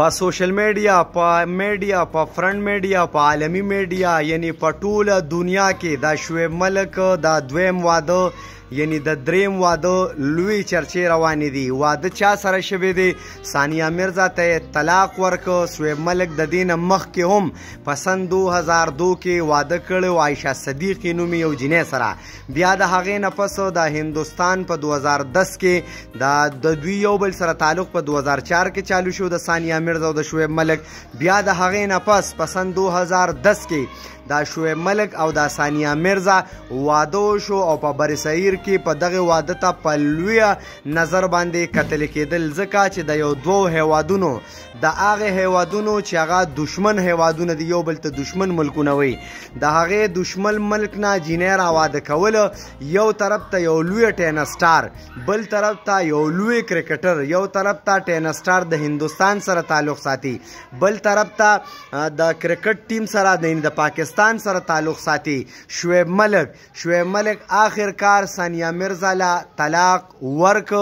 په سوشل میډیا په میډیا په فرنٹ میډیا په عالمی میډیا یعنی په ټوله دنیا کې دا شویب ملک دا دویم واده یعنی د دریم واده لوی چرچې روان دي واده چا سره شوه دی سانیا مرزا ته طلاق ورکو سویب ملک د دین مخ کې هم پسند 2002 کې واده کړو عائشہ صدیقی نومي یو جنې سره بیا د هغې نه پس د هندستان په 2010 کې د د دوی یو بل سره تعلق په 2004 کې چالو شو د سانیا مرزا او د شویب ملک بیا د هغې نه پس پسند 2010 کې دا شویب ملک او د سانیا مرزا واده شو او په برسیر کې په دغه واده ته په لوی نظر باندې قتل کېدل ځکه چې د یو دوو هیوادونو د هغه هیوادونو چې هغه دشمن هیوادونه دی یو بل ته دشمن ملکونه وي د هغه دشمن ملک نه جینې را واده کول یو طرف ته یو لوی ټینسټار بل طرف ته یو لوی کرکټر یو طرف ته ټینسټار د هندستان سره تعلق ساتي بل طرف ته د کرکټ ټیم سره د پاکستان سره تعلق ساتي شعیب ملک شعیب ملک آخر کار سن یا مرزا لا طلاق ورک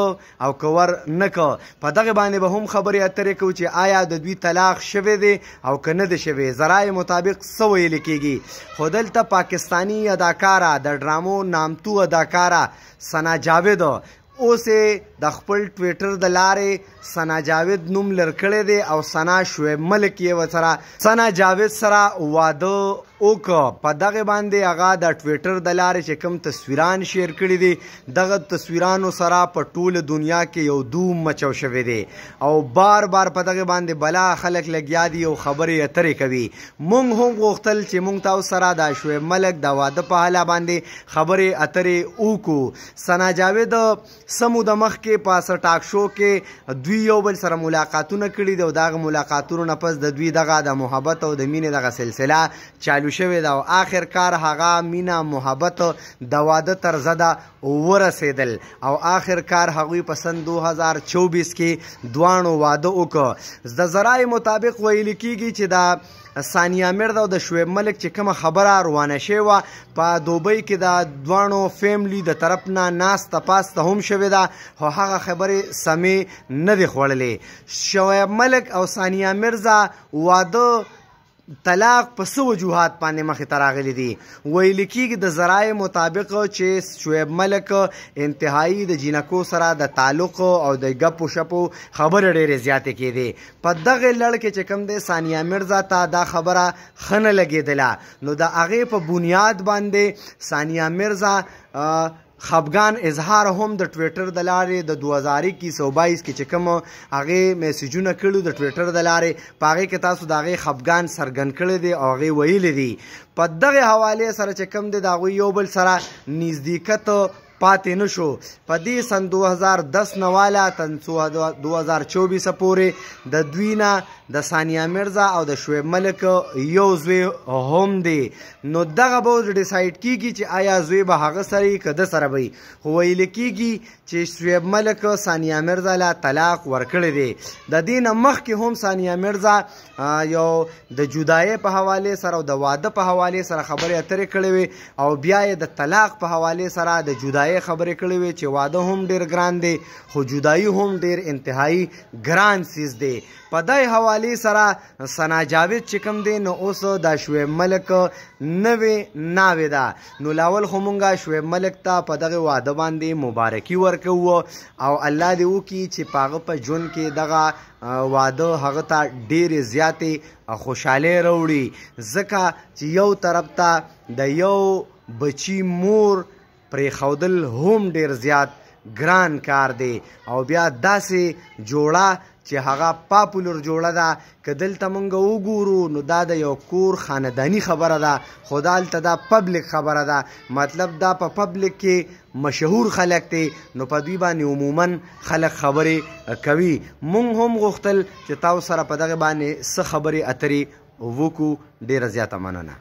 او کور نک په دغه باندې به هم خبرې اترې کو چې آیا د دوی طلاق شوه دی او کنه دی شوه زرای مطابق سو ویل کیږي خودل ته پاکستانی اداکارا د ډرامو نامتو اداکارا سنا جاوید اوسې د خپل ټویټر د لارې سنا جاوید نوم لرکړی دی او سنا شعیب ملک یې وسره سنا جاوید سره واده اوک په دغه باندې هغه د ټویټر د لارې چې کوم تصویران شیر کړي دي دغه تصویرانو سره په ټوله دنیا کې یو دوم مچو شوی دی او بار بار په دغه باندې بلا خلک لګیا دي او خبرې اترې کوي مونږ هم غوښتل چې مونږ تاسو سره د شوې ملک د واده په حاله باندې خبرې اترې وکړو سنا جاوید سمو د مخ کې پاس ټاک شو کې دوی یو بل سره ملاقاتونه کړي دي او دغه ملاقاتونو نه پس د دوی دغه د محبت او د مینې دغه سلسله چالو شروع شوی دا او آخر کار هغه مینا محبت د واده تر زده ورسېدل او آخر کار هغوی په سن 2024 کې دوانو واده وکړ د زرای مطابق ویل کیږي چې دا سانیا مردا د شعیب ملک چې کومه خبره روانه شوی و په دوبۍ کې د دوانو فیملی د طرف نه ناس تپاسته هم شوی دا خو هغه خبره سمې نه دی خوړلې شعیب ملک او سانیا مرزا واده طلاق په څه وجوهات باندې مخې ته راغلي دي ویل کېږي د ذرایع مطابق چې شعیب ملک انتهایی د جینکو سره د تعلق او د ګپو شپو خبره ډېرې زیاتې کېدې په دغه لړ کې چې کوم دی ثانیه مرزا ته دا خبره ښه نه لګېدله نو د هغې په بنیاد باندې ثانیه مرزا خفغان اظهار هم د ټویټر د لارې د 2022 کې چې کوم هغه میسجونه کړو د ټویټر د لارې پاغه کې تاسو دغه خفغان سرګن کړی دی او هغه ویل دي په دغه حواله سره چې کوم دی دا یو بل سره نزدېکته پاتې نشو په دې سن 2010 نواله تن 2024 پورې د دوی نه د ثانیا مرزا او د شعیب ملک یو زوی هم دی نو دغه به ډیسایډ کیږي چې آیا زوی به هغه سره که د سره وي خو ویل کیږي چې شعیب ملک ثانیا مرزا لا طلاق ورکړی دی د دې نه مخکې هم ثانیا مرزا یو د جدای په حواله سره او د واده په حواله سره خبرې اترې کړې وي او بیا یې د طلاق په حواله سره د جدای خبرې کړې وي چې واده هم ډیر ګران دی خو جدایي هم ډیر انتهایی ګران سیز دی په دای حواله علي سره سنا جاوید چې کوم دی نو اوس دا شعیب ملک نوې ناوې ده نو لاول خو مونږه شعیب ملک ته په دغه واده باندې مبارکي ورکو او الله دې وکړي چې پاغه په جون کې دغه واده هغه ته ډېرې زیاتې خوشحالي راوړي ځکه چې یو طرف ته د یو بچی مور پرې خودل هم ډېر زیات ګران کار دی او بیا داسې جوړه چې هغه پاپولر جوړه ده کدل تمنګ وګورو نو دا د یو کور خاندانی خبره ده خدال ته دا پبلک خبره ده مطلب دا په پبلک کې مشهور خلک ته نو په دوی باندې عموما خلک خبرې کوي مونږ هم غوښتل چې تاسو سره په دغه باندې څه خبرې اترې وکړو ډیره زیاته مننه